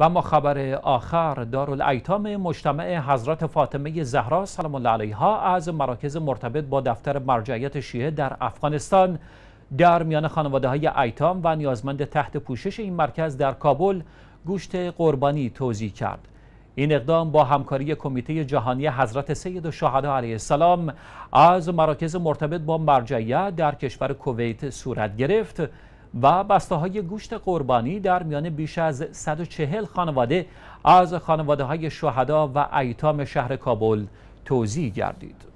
و ما خبر آخر دارالایتام مجتمع حضرت فاطمه زهرا سلام الله علیها از مراکز مرتبط با دفتر مرجعیت شیعه در افغانستان در میان خانواده های ایتام و نیازمند تحت پوشش این مرکز در کابل گوشت قربانی توضیح کرد این اقدام با همکاری کمیته جهانی حضرت سید و شهدا علیه السلام از مراکز مرتبط با مرجعیت در کشور کویت صورت گرفت و بسته های گوشت قربانی در میان بیش از 140 خانواده از خانواده های شهدا و ایتام شهر کابل توضیح گردید.